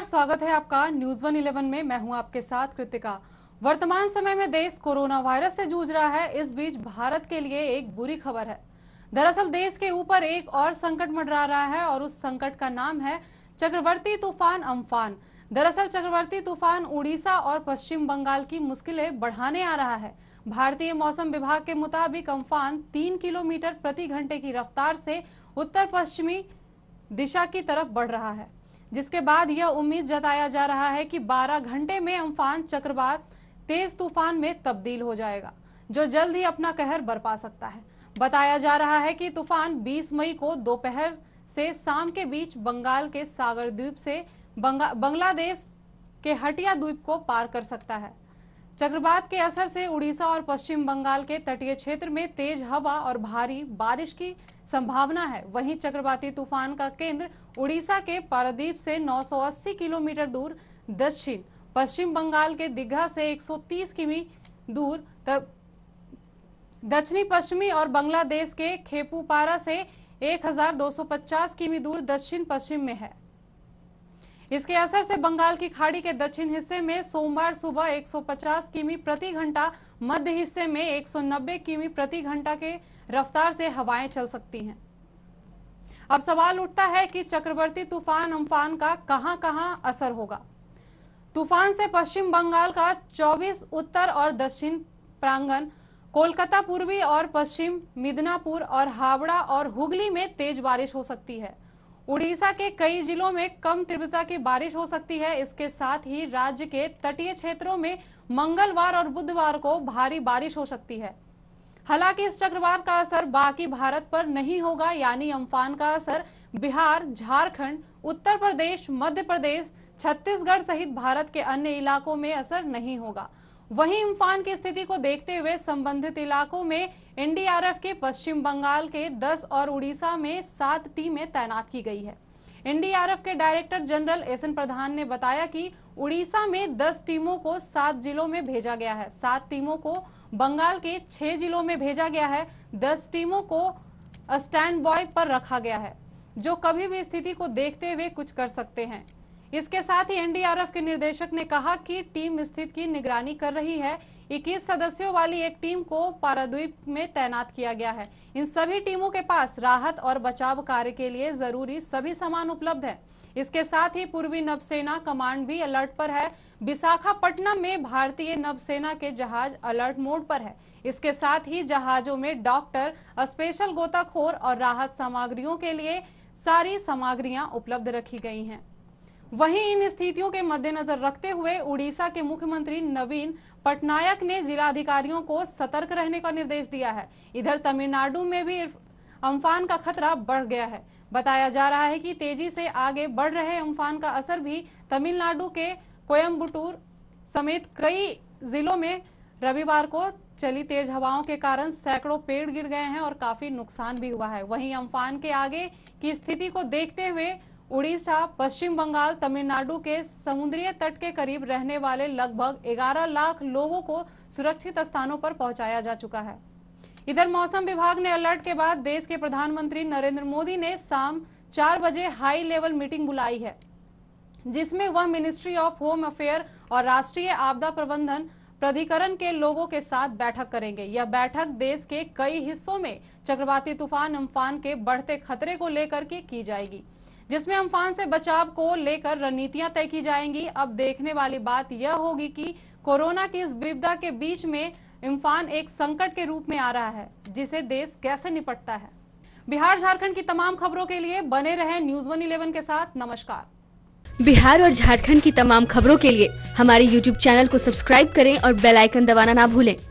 नमस्कार स्वागत है आपका न्यूज वन इलेवन में मैं हूं आपके साथ कृतिका वर्तमान समय में देश कोरोना वायरस से जूझ रहा है इस बीच भारत के लिए एक बुरी खबर है दरअसल देश के ऊपर एक और संकट मंडरा रहा है और उस संकट का नाम है चक्रवर्ती तूफान अम्फान दरअसल चक्रवर्ती तूफान उड़ीसा और पश्चिम बंगाल की मुश्किलें बढ़ाने आ रहा है भारतीय मौसम विभाग के मुताबिक अम्फान तीन किलोमीटर प्रति घंटे की रफ्तार से उत्तर पश्चिमी दिशा की तरफ बढ़ रहा है जिसके बाद यह उम्मीद जताया जा रहा है कि 12 घंटे में अम्फान चक्रवात तेज तूफान में तब्दील हो जाएगा जो जल्द ही अपना कहर बरपा सकता है बताया जा रहा है कि तूफान 20 मई को दोपहर से शाम के बीच बंगाल के सागर द्वीप से बंगा बांग्लादेश के हटिया द्वीप को पार कर सकता है चक्रवात के असर से उड़ीसा और पश्चिम बंगाल के तटीय क्षेत्र में तेज हवा और भारी बारिश की संभावना है वहीं चक्रवाती तूफान का केंद्र उड़ीसा के पारदीप से 980 किलोमीटर दूर दक्षिण पश्चिम बंगाल के दिघा से 130 किमी दूर दक्षिणी पश्चिमी और बांग्लादेश के खेपूपारा से 1250 किमी दूर दक्षिण पश्चिम में है इसके असर से बंगाल की खाड़ी के दक्षिण हिस्से में सोमवार सुबह 150 किमी प्रति घंटा मध्य हिस्से में 190 किमी प्रति घंटा के रफ्तार से हवाएं चल सकती हैं अब सवाल उठता है कि चक्रवर्ती तूफान अम्फान का कहां कहां असर होगा तूफान से पश्चिम बंगाल का 24 उत्तर और दक्षिण प्रांगण कोलकाता पूर्वी और पश्चिम मिदनापुर और हावड़ा और हुगली में तेज बारिश हो सकती है उड़ीसा के कई जिलों में कम तीव्रता की बारिश हो सकती है इसके साथ ही राज्य के तटीय क्षेत्रों में मंगलवार और बुधवार को भारी बारिश हो सकती है हालांकि इस चक्रवात का असर बाकी भारत पर नहीं होगा यानी अम्फान का असर बिहार झारखंड उत्तर प्रदेश मध्य प्रदेश छत्तीसगढ़ सहित भारत के अन्य इलाकों में असर नहीं होगा वहीं इम्फान की स्थिति को देखते हुए संबंधित इलाकों में एनडीआरएफ के पश्चिम बंगाल के 10 और उड़ीसा में सात टीमें तैनात की गई है एनडीआरएफ के director general S N Pradhan ने बताया कि उड़ीसा में 10 टीमों को सात जिलों में भेजा गया है सात टीमों को बंगाल के छह जिलों में भेजा गया है दस टीमों को स्टैंड बॉय पर रखा गया है जो कभी भी स्थिति को देखते हुए कुछ कर सकते हैं इसके साथ ही एनडीआरएफ के निर्देशक ने कहा कि टीम स्थिति की निगरानी कर रही है 21 सदस्यों वाली एक टीम को पाराद्वीप में तैनात किया गया है इन सभी टीमों के पास राहत और बचाव कार्य के लिए जरूरी सभी सामान उपलब्ध है इसके साथ ही पूर्वी नवसेना कमांड भी अलर्ट पर है विशाखापट्टनम में भारतीय नवसेना के जहाज अलर्ट मोड पर है इसके साथ ही जहाजों में डॉक्टर स्पेशल गोताखोर और राहत सामग्रियों के लिए सारी सामग्रियां उपलब्ध रखी गई हैं वहीं इन स्थितियों के मद्देनजर रखते हुए उड़ीसा के मुख्यमंत्री नवीन पटनायक ने जिलाधिकारियों को सतर्क रहने का निर्देश दिया है इधर तमिलनाडु में भी अम्फान का खतरा बढ़ गया है बताया जा रहा है कि तेजी से आगे बढ़ रहे अम्फान का असर भी तमिलनाडु के कोयम्बटूर समेत कई जिलों में रविवार को चली तेज हवाओं के कारण सैकड़ों पेड़ गिर गए हैं और काफी नुकसान भी हुआ है वहीं अम्फान के आगे की स्थिति को देखते हुए उड़ीसा पश्चिम बंगाल तमिलनाडु के समुद्रीय तट के करीब रहने वाले लगभग 11 लाख लोगों को सुरक्षित स्थानों पर पहुंचाया जा चुका है इधर मौसम विभाग ने अलर्ट के बाद देश के प्रधानमंत्री नरेंद्र मोदी ने शाम चार बजे हाई लेवल मीटिंग बुलाई है जिसमें वह मिनिस्ट्री ऑफ होम अफेयर और राष्ट्रीय आपदा प्रबंधन प्राधिकरण के लोगों के साथ बैठक करेंगे यह बैठक देश के कई हिस्सों में चक्रवाती तूफान अम्फान के बढ़ते खतरे को लेकर के की जाएगी जिसमें अम्फान से बचाव को लेकर रणनीतियां तय की जाएंगी अब देखने वाली बात यह होगी कि कोरोना की इस विविधा के बीच में इम्फान एक संकट के रूप में आ रहा है जिसे देश कैसे निपटता है बिहार झारखंड की तमाम खबरों के लिए बने रहे न्यूज वन इलेवन के साथ नमस्कार बिहार और झारखंड की तमाम खबरों के लिए हमारे YouTube चैनल को सब्सक्राइब करें और बेल आइकन दबाना ना भूलें